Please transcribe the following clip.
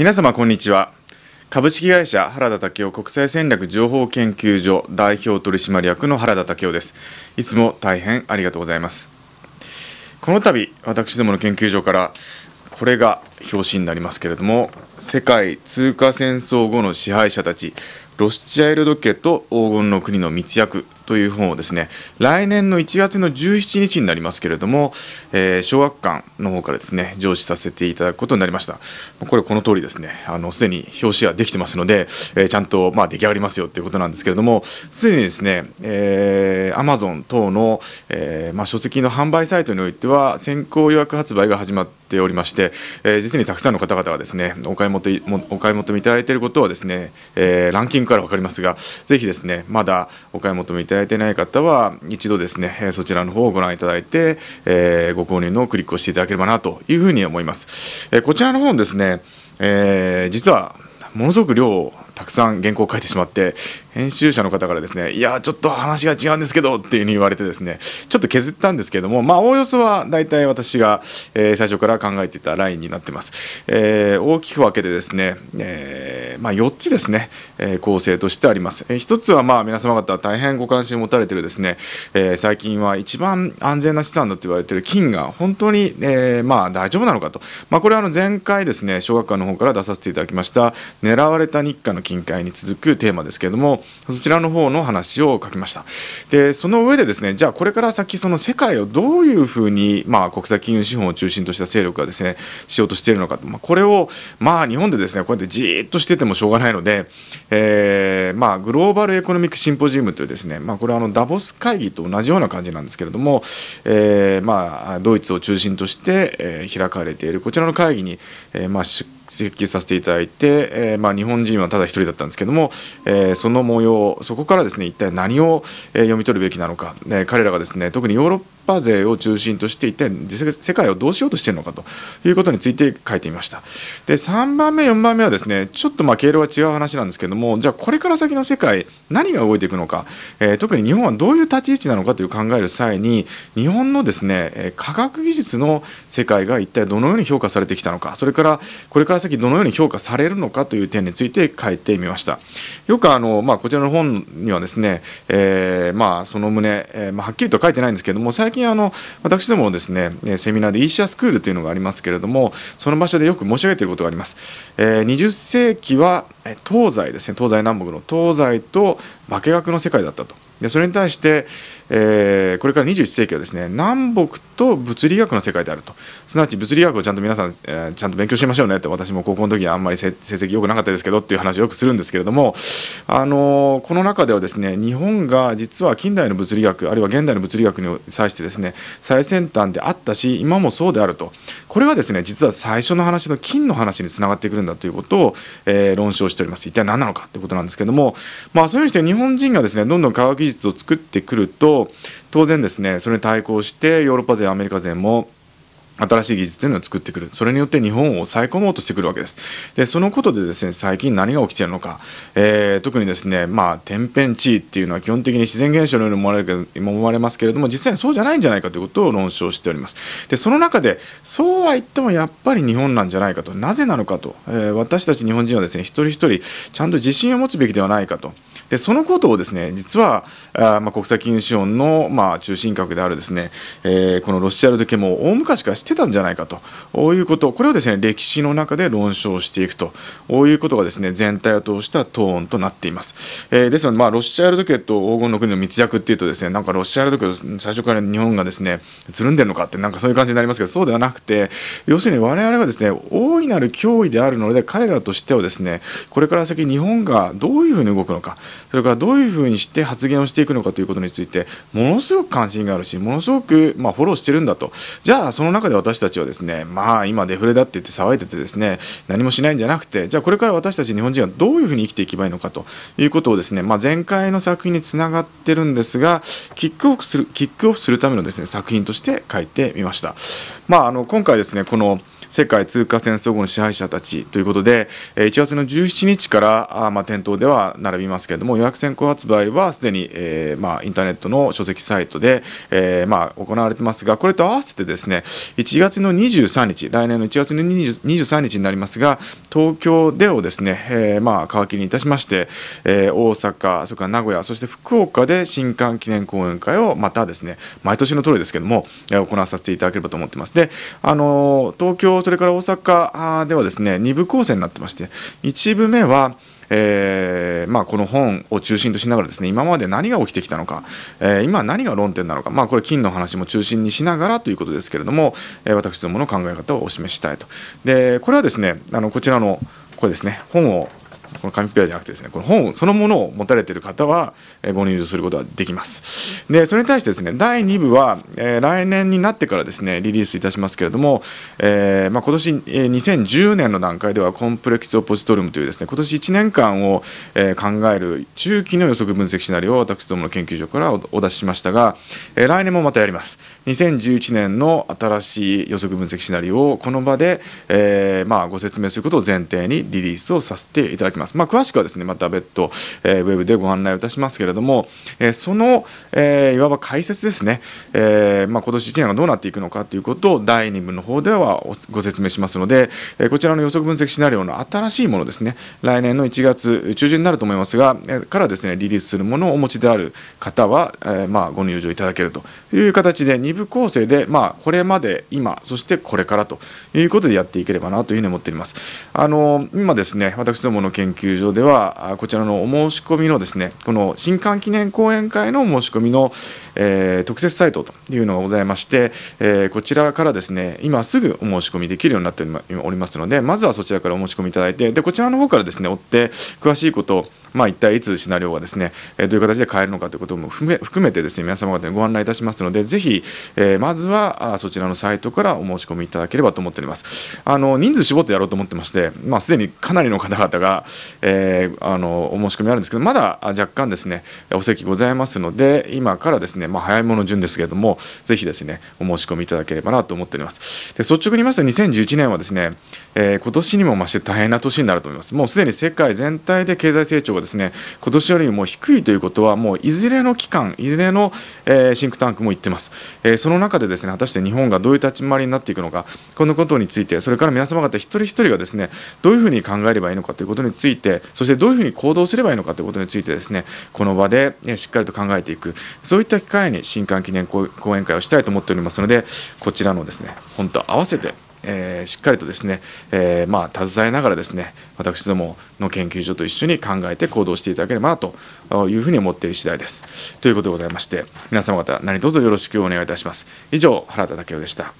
皆様こんにちは株式会社原田武雄国際戦略情報研究所代表取締役の原田武雄ですいつも大変ありがとうございますこの度私どもの研究所からこれが表紙になりますけれども世界通貨戦争後の支配者たちロスチャイルド家と黄金の国の密約という本をですね来年の1月の17日になりますけれども、えー、小学館の方からですね上司させていただくことになりましたこれこの通りですねあのすでに表紙はできてますので、えー、ちゃんとまあ出来上がりますよということなんですけれどもすでにですね、えー、Amazon 等の、えー、まあ書籍の販売サイトにおいては先行予約発売が始まっておりまして、えー、実にたくさんの方々がですねお買い求めお買い求めいただいていることはですね、えー、ランキングからわかりますがぜひですねまだお買い求めいただられてない方は一度ですねそちらの方をご覧いただいて、えー、ご購入のクリックをしていただければなというふうに思います、えー、こちらの方ですね、えー、実はものすごく量たくさん原稿を書いてしまって編集者の方からですねいやちょっと話が違うんですけどっていうふうに言われてですねちょっと削ったんですけれどもまあおおよそは大体私が、えー、最初から考えていたラインになってます、えー、大きく分けてですね、えー、まあ、4つですね、え構成としてあります、え1つはまあ皆様方大変ご関心を持たれてるですね、え最近は一番安全な資産だと言われてる金が本当に、えまあ、大丈夫なのかと、まあ、これはあの前回ですね小学館の方から出させていただきました狙われた日課の近海に続くテーマですけれどもそちらの方の話を書きましたでその上でですねじゃあこれから先その世界をどういうふうに、まあ、国際金融資本を中心とした勢力がですねしようとしているのか、まあ、これをまあ日本でですねこうやってじーっとしててもしょうがないので、えー、まあグローバルエコノミックシンポジウムというですね、まあ、これはあのダボス会議と同じような感じなんですけれども、えー、まあドイツを中心として、えー、開かれているこちらの会議に、えー、まあ出席させていただいて、えー、まあ日本人はただ一人人だったんですけども、えー、その模様そこからですね一体何を読み取るべきなのか、えー、彼らがですね特にヨーロッパ勢を中心として一体世界をどうしようとしているのかということについて書いてみましたで3番目4番目はですねちょっとまあ経路は違う話なんですけどもじゃあこれから先の世界何が動いていくのか、えー、特に日本はどういう立ち位置なのかという考える際に日本のですね科学技術の世界が一体どのように評価されてきたのかそれからこれから先どのように評価されるのかという点について書いてみましたよくあの、まあ、こちらの本にはですね、えー、まあその旨、えーまあ、はっきりと書いてないんですけども最最近あの私どもですねセミナーでイーシアスクールというのがありますけれどもその場所でよく申し上げていることがあります、えー、20世紀は東西ですね東西南北の東西と化学の世界だったとでそれに対して、えー、これから21世紀はですね南北と物理学の世界であるとすなわち物理学をちゃんと皆さん、えー、ちゃんと勉強しましょうねって私も高校の時はあんまり成績良くなかったですけどっていう話をよくするんですけれども、あのー、この中ではですね日本が実は近代の物理学あるいは現代の物理学に際してですね最先端であったし今もそうであるとこれがですね実は最初の話の金の話につながってくるんだということを、えー、論証しております一体何なのかということなんですけれども、まあ、そういうふうにして日本人がですねどんどん科学技術術を作ってくると当然ですねそれに対抗してヨーロッパ勢アメリカ勢も新しい技術というのを作ってくる、それによって日本を抑え込もうとしてくるわけです。で、そのことでですね、最近何が起きているのか、えー、特にですね、まあ、天変地異っていうのは基本的に自然現象のように思われるけど思われますけれども、実際にそうじゃないんじゃないかということを論証しております。で、その中で、そうは言ってもやっぱり日本なんじゃないかと、なぜなのかと、えー、私たち日本人はですね、一人一人、ちゃんと自信を持つべきではないかと。でそのことをですね実はあ、まあ、国際金融資本の、まあ、中心核であるですね、えー、このロシアルドケも大昔からしてしてたんじゃないかということこれをですね歴史の中で論証していくということがですね全体を通したトーンとなっています。えー、ですので、まあ、ロシアルドケット黄金の国の密約っていうとですねなんかロシアルドケット最初から日本がですねつるんでるのかってなんかそういう感じになりますけどそうではなくて要するに我々がですね大いなる脅威であるので彼らとしてはですねこれから先日本がどういうふうに動くのかそれからどういうふうにして発言をしていくのかということについてものすごく関心があるしものすごくまあフォローしてるんだとじゃあその中で私たちはですねまあ今デフレだって言って騒いでてですね何もしないんじゃなくてじゃあこれから私たち日本人はどういうふうに生きていけばいいのかということをですね、まあ、前回の作品につながってるんですがキックオフするキックオフするためのですね作品として書いてみました。まあ、あの今回ですねこの世界通貨戦争後の支配者たちということで、え1月の17日からあ、まあ、店頭では並びますけれども、予約先行発売はすでに、えーまあ、インターネットの書籍サイトで、えーまあ、行われてますが、これと合わせてですね、1月の23日、来年の1月の23日になりますが、東京でをですね、えー、まあ皮切りにいたしまして、えー、大阪、それから名古屋、そして福岡で新刊記念講演会をまたですね、毎年の通りですけれども、行わさせていただければと思ってます。で、あの東京それから大阪ではですね2部構成になってまして1部目はえーまあ、この本を中心としながらですね今まで何が起きてきたのか、えー、今何が論点なのか、まあ、これ金の話も中心にしながらということですけれども、えー、私どもの考え方をお示ししたいとでこれはですねあのこちらのこれですね本をこの紙ペアじゃなくてですねこの本そのものを持たれている方はご入場することができますでそれに対してですね第2部は、えー、来年になってからですねリリースいたしますけれども、えーまあ、今年2010年の段階ではコンプレックス・オポジトルムというですね今年1年間を、えー、考える中期の予測分析シナリオを私どもの研究所からお出ししましたが、えー、来年もまたやります2011年の新しい予測分析シナリオをこの場で、えーまあ、ご説明することを前提にリリースをさせていただきますます。まあ、詳しくはですね、また別途、えー、ウェブでご案内をいたしますけれども、えー、その、えー、いわば解説ですね、えまあ、今年1年がどうなっていくのかということを第2部の方ではご説明しますので、えこちらの予測分析シナリオの新しいものですね、来年の1月中旬になると思いますが、えからですね、リリースするものをお持ちである方は、えまあ、ご入場いただけるという形で、2部構成で、まあ、これまで、今、そしてこれからということでやっていければなというふうに思っています。あの今ですね私どもの研研究所ではこちらのお申し込みのですねこの新刊記念講演会の申し込みの、えー、特設サイトというのがございまして、えー、こちらからですね今すぐお申し込みできるようになっておりますのでまずはそちらからお申し込みいただいてでこちらの方からですね追って詳しいことをまあ、一体いつシナリオがですね、えどういう形で変えるのかということも含めてですね皆様方にご案内いたしますのでぜひ、えまずはそちらのサイトからお申し込みいただければと思っておりますあの人数絞ってやろうと思ってまして、まあ、すでにかなりの方々が、えー、あのお申し込みあるんですけどまだ若干ですねお席ございますので今からですね、まあ、早いもの順ですけれどもぜひですねお申し込みいただければなと思っておりますで率直に言いますと2011年はですね、えー、今年にも増して大変な年になると思いますもうすでに世界全体で経済成長がですね今年よりも低いということはもういずれの機関いずれの、えー、シンクタンクも言ってます、えー、その中でですね果たして日本がどういう立ち回りになっていくのかこのことについてそれから皆様方一人一人がですねどういうふうに考えればいいのかということについていてそしてどういうふうに行動すればいいのかということについてですねこの場でしっかりと考えていくそういった機会に新刊記念講演会をしたいと思っておりますのでこちらのですね本と合わせてえー、しっかりとですね、えー、まあ携えながらですね私どもの研究所と一緒に考えて行動していただければなというふうに思っている次第ですということでございまして皆様方何卒よろしくお願いいたします以上原田武雄でした